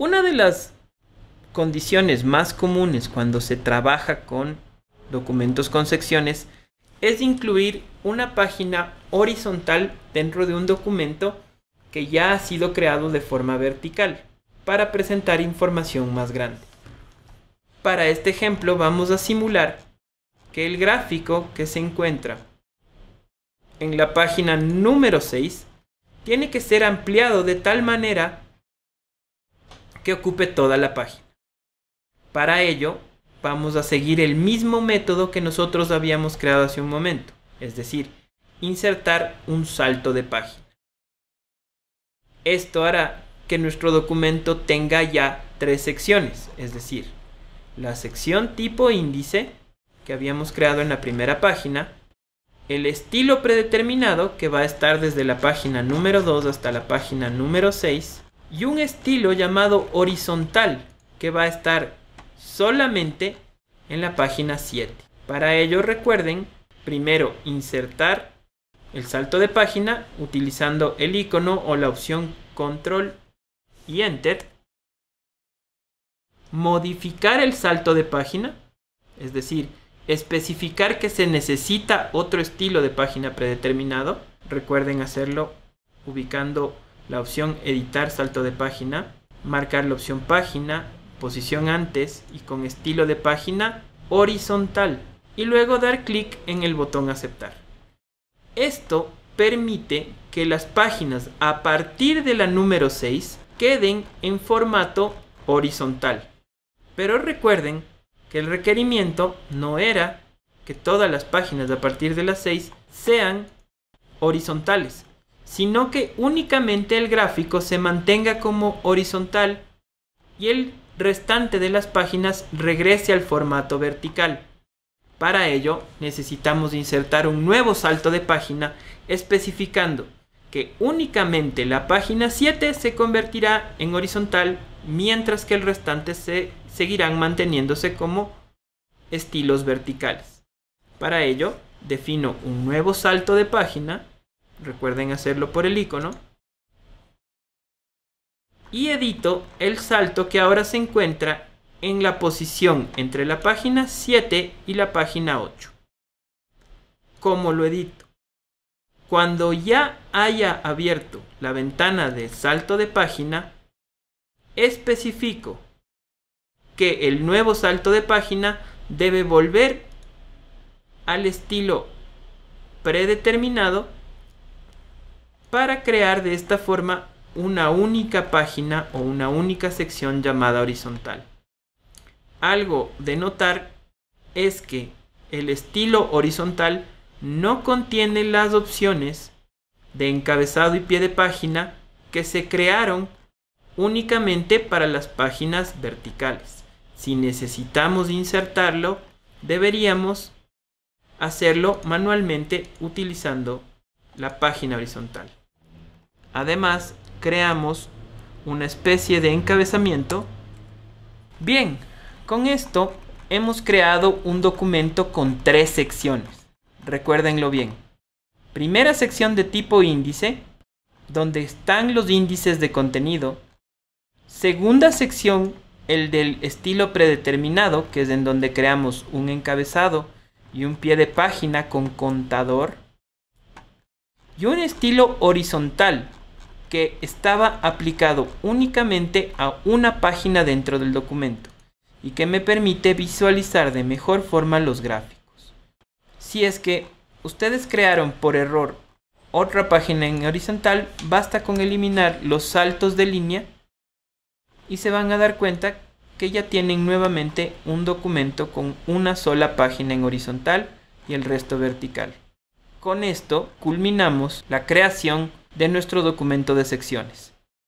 Una de las condiciones más comunes cuando se trabaja con documentos con secciones es incluir una página horizontal dentro de un documento que ya ha sido creado de forma vertical para presentar información más grande. Para este ejemplo vamos a simular que el gráfico que se encuentra en la página número 6 tiene que ser ampliado de tal manera que ocupe toda la página. Para ello, vamos a seguir el mismo método que nosotros habíamos creado hace un momento, es decir, insertar un salto de página. Esto hará que nuestro documento tenga ya tres secciones, es decir, la sección tipo índice que habíamos creado en la primera página, el estilo predeterminado que va a estar desde la página número 2 hasta la página número 6, y un estilo llamado horizontal que va a estar solamente en la página 7. Para ello recuerden primero insertar el salto de página utilizando el icono o la opción control y enter. Modificar el salto de página, es decir, especificar que se necesita otro estilo de página predeterminado. Recuerden hacerlo ubicando la opción editar salto de página, marcar la opción página, posición antes y con estilo de página horizontal y luego dar clic en el botón aceptar. Esto permite que las páginas a partir de la número 6 queden en formato horizontal. Pero recuerden que el requerimiento no era que todas las páginas a partir de las 6 sean horizontales, sino que únicamente el gráfico se mantenga como horizontal y el restante de las páginas regrese al formato vertical. Para ello necesitamos insertar un nuevo salto de página especificando que únicamente la página 7 se convertirá en horizontal mientras que el restante se seguirán manteniéndose como estilos verticales. Para ello defino un nuevo salto de página Recuerden hacerlo por el icono. Y edito el salto que ahora se encuentra en la posición entre la página 7 y la página 8. ¿Cómo lo edito? Cuando ya haya abierto la ventana de salto de página, especifico que el nuevo salto de página debe volver al estilo predeterminado para crear de esta forma una única página o una única sección llamada horizontal. Algo de notar es que el estilo horizontal no contiene las opciones de encabezado y pie de página que se crearon únicamente para las páginas verticales. Si necesitamos insertarlo, deberíamos hacerlo manualmente utilizando la página horizontal. Además, creamos una especie de encabezamiento. Bien, con esto hemos creado un documento con tres secciones. Recuérdenlo bien. Primera sección de tipo índice, donde están los índices de contenido. Segunda sección, el del estilo predeterminado, que es en donde creamos un encabezado y un pie de página con contador. Y un estilo horizontal, que estaba aplicado únicamente a una página dentro del documento y que me permite visualizar de mejor forma los gráficos. Si es que ustedes crearon por error otra página en horizontal, basta con eliminar los saltos de línea y se van a dar cuenta que ya tienen nuevamente un documento con una sola página en horizontal y el resto vertical. Con esto culminamos la creación de nuestro documento de secciones.